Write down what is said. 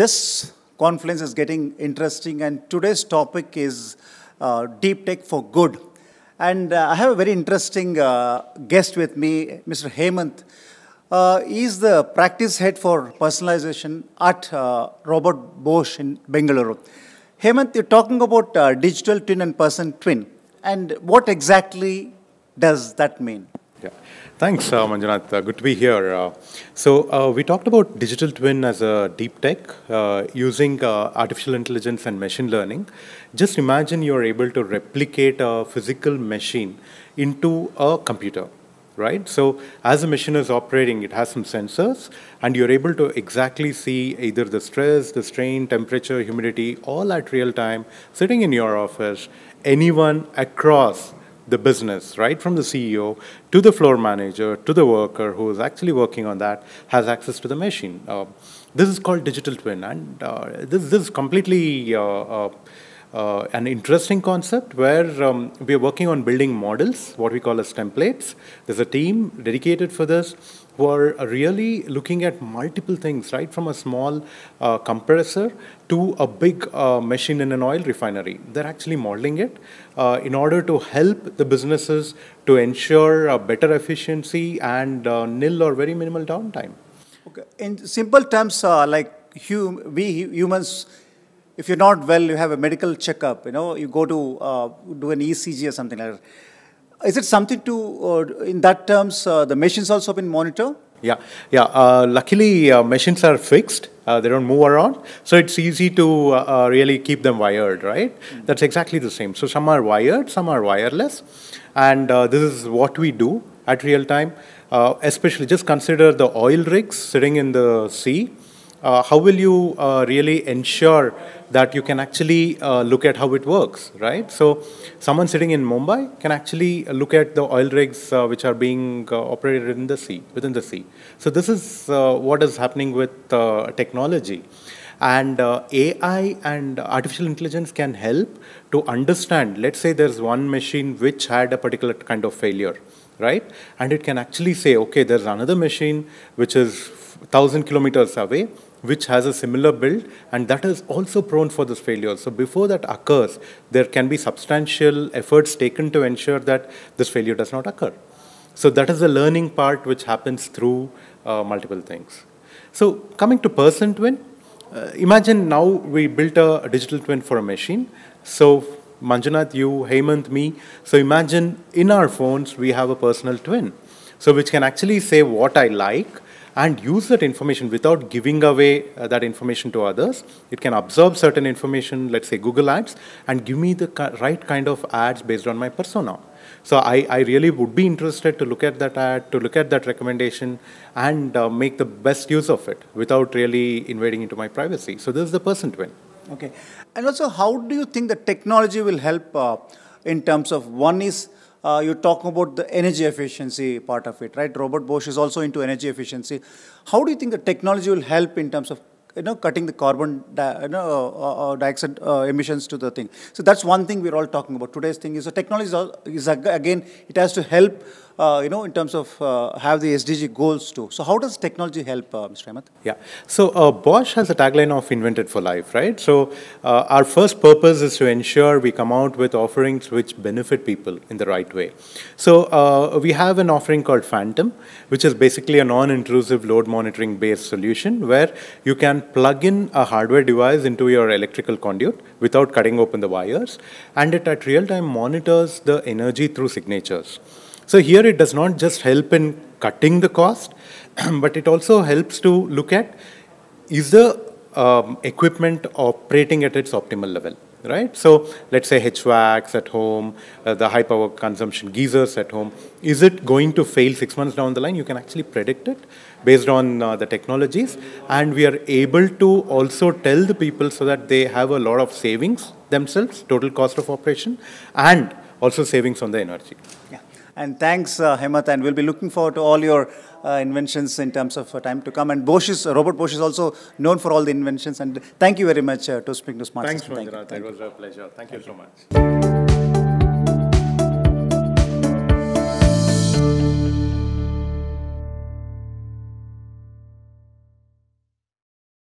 Just conference is getting interesting and today's topic is uh, deep tech for good. And uh, I have a very interesting uh, guest with me, Mr. Hemant. Uh, he's the practice head for personalization at uh, Robert Bosch in Bengaluru. Hemant, you're talking about uh, digital twin and person twin. And what exactly does that mean? Yeah. Thanks, uh, Uh, good to be here. Uh, so uh, we talked about digital twin as a deep tech uh, using uh, artificial intelligence and machine learning. Just imagine you're able to replicate a physical machine into a computer, right? So as a machine is operating, it has some sensors, and you're able to exactly see either the stress, the strain, temperature, humidity, all at real time, sitting in your office, anyone across the business, right from the CEO to the floor manager to the worker who is actually working on that, has access to the machine. Uh, this is called digital twin, and uh, this, this is completely uh, uh, uh, an interesting concept where um, we are working on building models, what we call as templates. There's a team dedicated for this who are really looking at multiple things, right, from a small uh, compressor to a big uh, machine in an oil refinery. They're actually modeling it uh, in order to help the businesses to ensure better efficiency and uh, nil or very minimal downtime. Okay. In simple terms, uh, like hum we humans if you're not well, you have a medical checkup, you know, you go to uh, do an ECG or something like that. Is it something to, uh, in that terms, uh, the machines also been monitored? Yeah, yeah. Uh, luckily, uh, machines are fixed; uh, they don't move around, so it's easy to uh, really keep them wired. Right? Mm -hmm. That's exactly the same. So some are wired, some are wireless, and this is what we do at real time. especially, just consider the oil rigs sitting in the sea. how will you really ensure that you can actually uh, look at how it works, right? So someone sitting in Mumbai can actually look at the oil rigs uh, which are being uh, operated in the sea, within the sea. So this is uh, what is happening with uh, technology. And uh, AI and artificial intelligence can help to understand, let's say there's one machine which had a particular kind of failure, right? And it can actually say, okay, there's another machine which is 1,000 kilometers away which has a similar build and that is also prone for this failure. So before that occurs, there can be substantial efforts taken to ensure that this failure does not occur. So that is the learning part which happens through uh, multiple things. So coming to person twin, uh, imagine now we built a, a, digital twin for a machine. So Manjunath, you, Hemant, me. So imagine in our phones we have a personal twin. So which can actually say what I like, and use that information without giving away uh, that information to others. It can observe certain information, let's say Google Ads, and give me the right kind of ads based on my persona. So I, I really would be interested to look at that ad, to look at that recommendation, and uh, make the best use of it without really invading into my privacy. So this is the person twin. Okay. And also, how do you think the technology will help uh, in terms of one is uh, you talk about the energy efficiency part of it, right? Robert Bosch is also into energy efficiency. How do you think the technology will help in terms of you know, cutting the carbon di you know, uh, uh, uh, dioxide emissions to the thing. So that's one thing we're all talking about. Today's thing is the technology is, again, it has to help, you know, in terms of have the SDG goals too. So how does technology help, Mr. Ahmed? Yeah. So Bosch has a tagline of invented for life, right? So our first purpose is to ensure we come out with offerings which benefit people in the right way. So we have an offering called Phantom, which is basically a non-intrusive load monitoring based solution where you can plug in a hardware device into your electrical conduit without cutting open the wires, and it at real time monitors the energy through signatures. So here it does not just help in cutting the cost, but it also helps to look at is the um, equipment operating at its optimal level right? So let's say HVACs at home, uh, the high power consumption geysers at home. Is it going to fail six months down the line? You can actually predict it based on uh, the technologies. And we are able to also tell the people so that they have a lot of savings themselves, total cost of operation, and also savings on the energy. Yeah. And thanks, uh, Hemant, and we'll be looking forward to all your uh, inventions in terms of uh, time to come. And Bosch is, Robert Bosch is also known for all the inventions. And thank you very much uh, to speak to Smart Thanks, System. Thank Manjara. It was a pleasure. Thank, thank you so much.